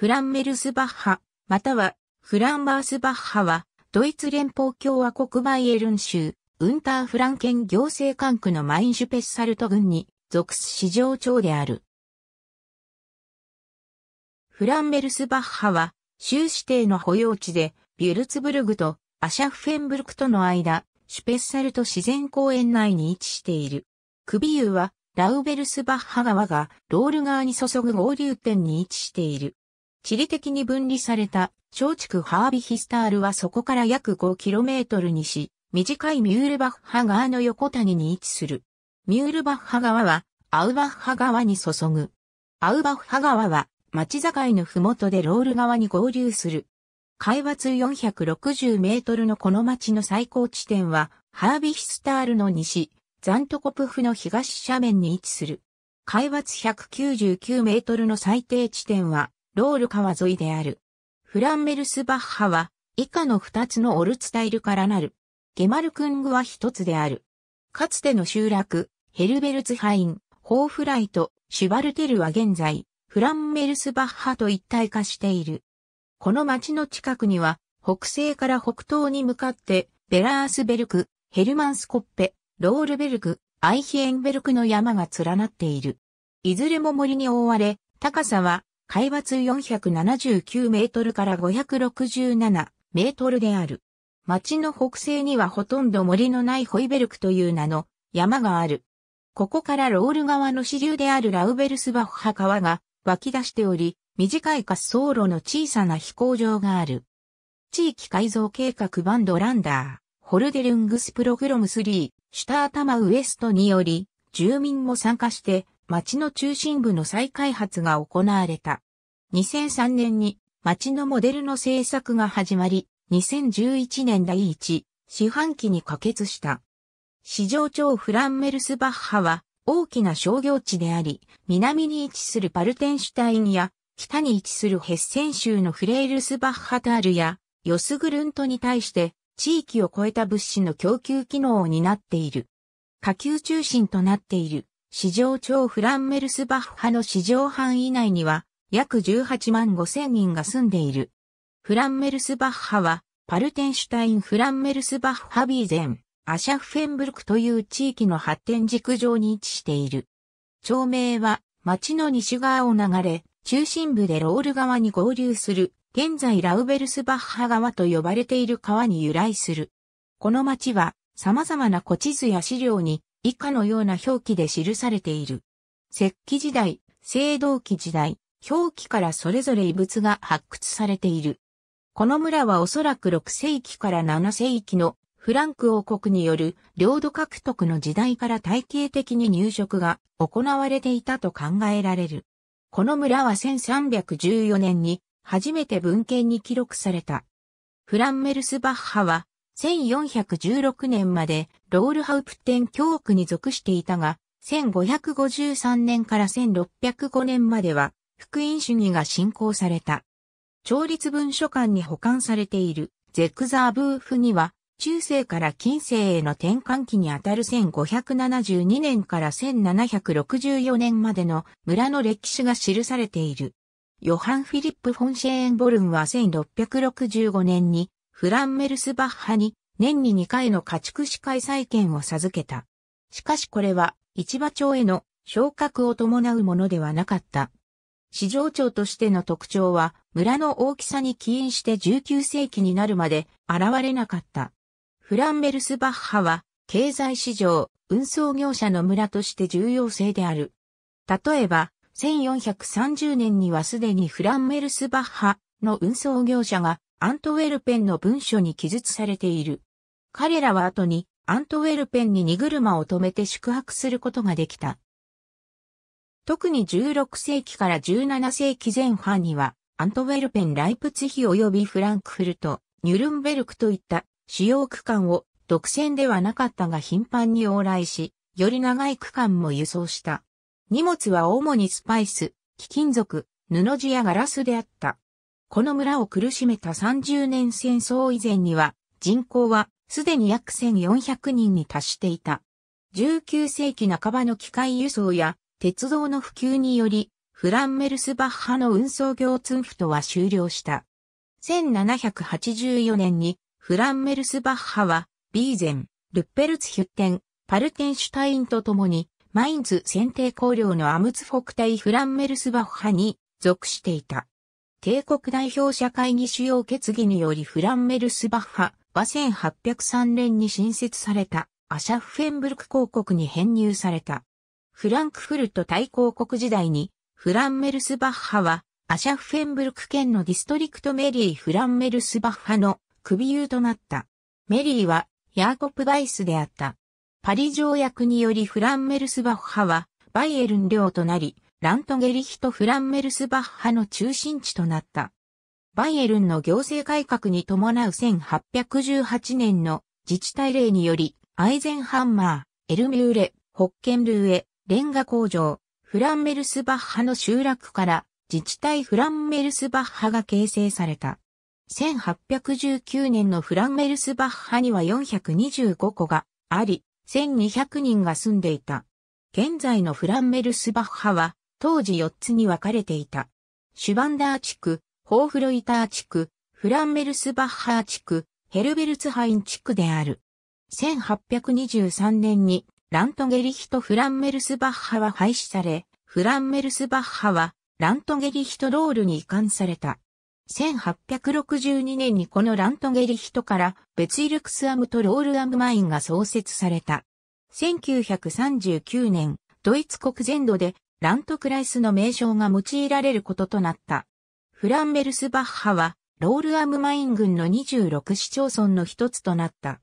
フランメルスバッハ、またはフランバースバッハは、ドイツ連邦共和国バイエルン州、ウンターフランケン行政管区のマインシュペッサルト郡に属す市場長である。フランメルスバッハは、州指定の保養地で、ビュルツブルグとアシャフフェンブルクとの間、シュペッサルト自然公園内に位置している。クビユは、ラウベルスバッハ川がロール川に注ぐ合流点に位置している。地理的に分離された小畜ハービヒスタールはそこから約 5km にし、短いミュールバッハ川の横谷に位置する。ミュールバッハ川はアウバッハ川に注ぐ。アウバッハ川は町境のふもとでロール川に合流する。海抜460メートルのこの町の最高地点はハービヒスタールの西、ザントコプフの東斜面に位置する。海抜199メートルの最低地点はロール川沿いである。フランメルスバッハは、以下の二つのオルツタイルからなる。ゲマルクングは一つである。かつての集落、ヘルベルツハイン、ホーフライト、シュバルテルは現在、フランメルスバッハと一体化している。この町の近くには、北西から北東に向かって、ベラースベルク、ヘルマンスコッペ、ロールベルク、アイヒエンベルクの山が連なっている。いずれも森に覆われ、高さは海抜479メートルから567メートルである。町の北西にはほとんど森のないホイベルクという名の山がある。ここからロール川の支流であるラウベルスバッハ川が湧き出しており、短い滑走路の小さな飛行場がある。地域改造計画バンドランダー、ホルデルングスプログロム3、シュタータマウエストにより、住民も参加して町の中心部の再開発が行われた。2003年に町のモデルの制作が始まり、2011年第1四半期に可決した。市場長フランメルスバッハは大きな商業地であり、南に位置するパルテンシュタインや、北に位置するヘッセン州のフレイルスバッハタールや、ヨスグルントに対して、地域を超えた物資の供給機能を担っている。下級中心となっている。市場長フランメルスバッハの市場範囲内には約18万5千人が住んでいる。フランメルスバッハはパルテンシュタインフランメルスバッハビーゼン、アシャフフェンブルクという地域の発展軸上に位置している。町名は町の西側を流れ、中心部でロール川に合流する、現在ラウベルスバッハ川と呼ばれている川に由来する。この町は様々な古地図や資料に以下のような表記で記されている。石器時代、青銅器時代、表記からそれぞれ遺物が発掘されている。この村はおそらく6世紀から7世紀のフランク王国による領土獲得の時代から体系的に入植が行われていたと考えられる。この村は1314年に初めて文献に記録された。フランメルスバッハは1416年までロールハウプテン教区に属していたが、1553年から1605年までは福音主義が信仰された。調律文書館に保管されているゼクザーブーフには、中世から近世への転換期にあたる1572年から1764年までの村の歴史が記されている。ヨハン・フィリップ・フォンシェーンボルンは1665年にフランメルスバッハに年に2回の家畜司会再建を授けた。しかしこれは市場長への昇格を伴うものではなかった。市場長としての特徴は村の大きさに起因して19世紀になるまで現れなかった。フランメルスバッハは経済市場、運送業者の村として重要性である。例えば、1430年にはすでにフランメルスバッハの運送業者がアントウェルペンの文書に記述されている。彼らは後にアントウェルペンに荷車を止めて宿泊することができた。特に16世紀から17世紀前半には、アントウェルペン・ライプツヒ及びフランクフルト、ニュルンベルクといった主要区間を独占ではなかったが頻繁に往来し、より長い区間も輸送した。荷物は主にスパイス、貴金属、布地やガラスであった。この村を苦しめた30年戦争以前には、人口はすでに約1400人に達していた。19世紀半ばの機械輸送や鉄道の普及により、フランメルスバッハの運送業ツンフトは終了した。1784年にフランメルスバッハはビーゼン、ルッペルツヒュッテン、パルテンシュタインと共にマインズ選定工業のアムツフォクタイフランメルスバッハに属していた。帝国代表者会議主要決議によりフランメルスバッハは1803年に新設されたアシャッフェンブルク公国に編入された。フランクフルト大公国時代にフランメルスバッハはアシャッフェンブルク県のディストリクトメリー・フランメルスバッハの首優となった。メリーはヤーコプ・バイスであった。パリ条約によりフランメルスバッハはバイエルン領となり、ラントゲリヒト・フランメルスバッハの中心地となった。バイエルンの行政改革に伴う1818年の自治体令により、アイゼンハンマー、エルミューレ、ホッケンルーエ、レンガ工場、フランメルスバッハの集落から自治体フランメルスバッハが形成された。1819年のフランメルスバッハには425個があり、1200人が住んでいた。現在のフランメルスバッハは当時4つに分かれていた。シュバンダー地区、ホーフロイター地区、フランメルスバッハー地区、ヘルベルツハイン地区である。1823年にラントゲリヒト・フランメルスバッハは廃止され、フランメルスバッハはラントゲリヒトロールに移管された。1862年にこのラントゲリヒトから別イルクスアムとロールアムマインが創設された。1939年、ドイツ国全土でラントクライスの名称が用いられることとなった。フランベルスバッハは、ロールアムマイン軍の26市町村の一つとなった。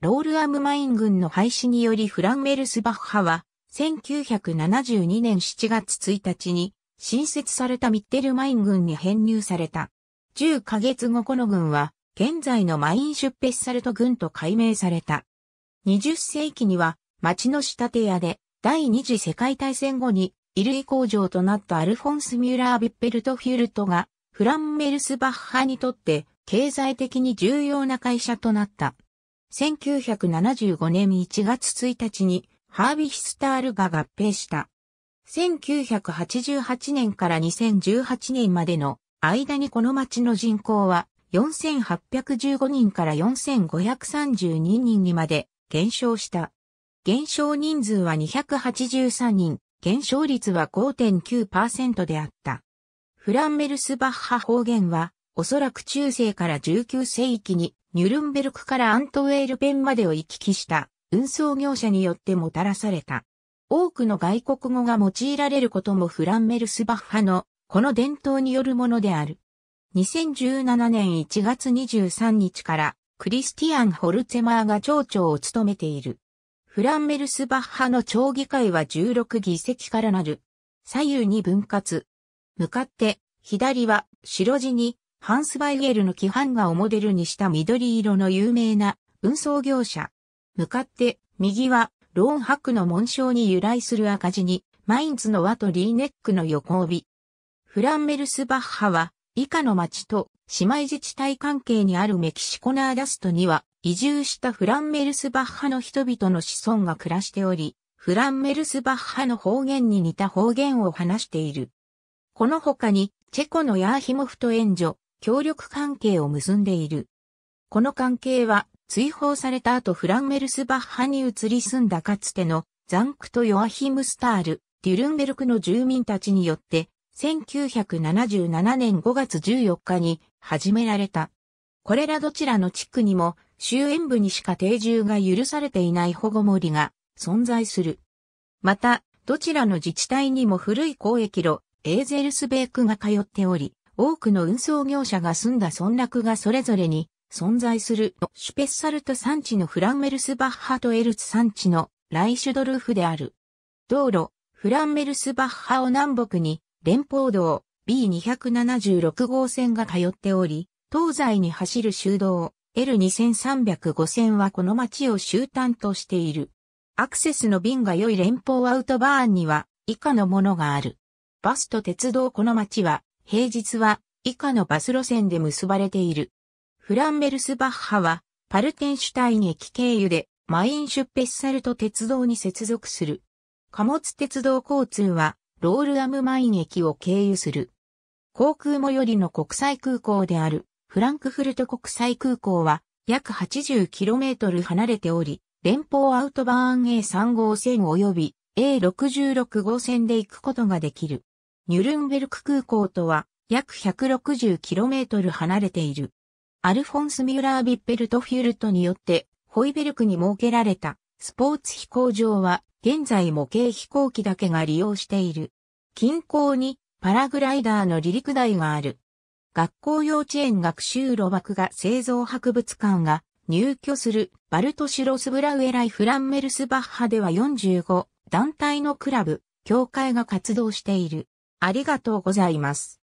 ロールアムマイン軍の廃止によりフランベルスバッハは、1972年7月1日に、新設されたミッテルマイン軍に編入された。10ヶ月後この軍は、現在のマイン出ペッサルト軍と改名された。20世紀には、町の仕立て屋で、第二次世界大戦後に衣類工場となったアルフォンス・ミュラー・ビッペルト・フュルトが、フランメルス・バッハにとって経済的に重要な会社となった。1975年1月1日にハービヒスタールが合併した。1988年から2018年までの間にこの町の人口は4815人から4532人にまで減少した。減少人数は283人、減少率は5.9%であった。フランメルスバッハ方言は、おそらく中世から19世紀に、ニュルンベルクからアントウェールペンまでを行き来した運送業者によってもたらされた。多くの外国語が用いられることもフランメルスバッハのこの伝統によるものである。2017年1月23日からクリスティアン・ホルツェマーが町長を務めている。フランメルスバッハの町議会は16議席からなる。左右に分割。向かって、左は白地にハンスバイエルの規範画をモデルにした緑色の有名な運送業者。向かって、右はローンハックの紋章に由来する赤字に、マインツの輪とリーネックの横帯。フランメルスバッハは、以下の町と姉妹自治体関係にあるメキシコナーダストには、移住したフランメルスバッハの人々の子孫が暮らしており、フランメルスバッハの方言に似た方言を話している。この他に、チェコのヤーヒモフと援助、協力関係を結んでいる。この関係は、追放された後フランメルスバッハに移り住んだかつてのザンクとヨアヒムスタール、デュルンベルクの住民たちによって、1977年5月14日に始められた。これらどちらの地区にも周縁部にしか定住が許されていない保護森が存在する。また、どちらの自治体にも古い交易路、エーゼルスベークが通っており、多くの運送業者が住んだ村落がそれぞれに存在するシュペッサルト産地のフランメルスバッハとエルツ産地のライシュドルフである。道路、フランメルスバッハを南北に連邦道 B276 号線が通っており、東西に走る修道 L2305 線はこの町を終端としている。アクセスの便が良い連邦アウトバーンには以下のものがある。バスと鉄道この町は平日は以下のバス路線で結ばれている。フランベルスバッハはパルテンシュタイン駅経由でマインシュッペッサルト鉄道に接続する。貨物鉄道交通はロールアムマイン駅を経由する。航空最寄りの国際空港であるフランクフルト国際空港は約 80km 離れており、連邦アウトバーン A3 号線及び A66 号線で行くことができる。ニュルンベルク空港とは約 160km 離れている。アルフォンス・ミュラー・ビッペルト・フュルトによってホイベルクに設けられたスポーツ飛行場は現在模型飛行機だけが利用している。近郊にパラグライダーの離陸台がある。学校幼稚園学習路爆画製造博物館が入居するバルトシュロスブラウエライ・フランメルスバッハでは45団体のクラブ、協会が活動している。ありがとうございます。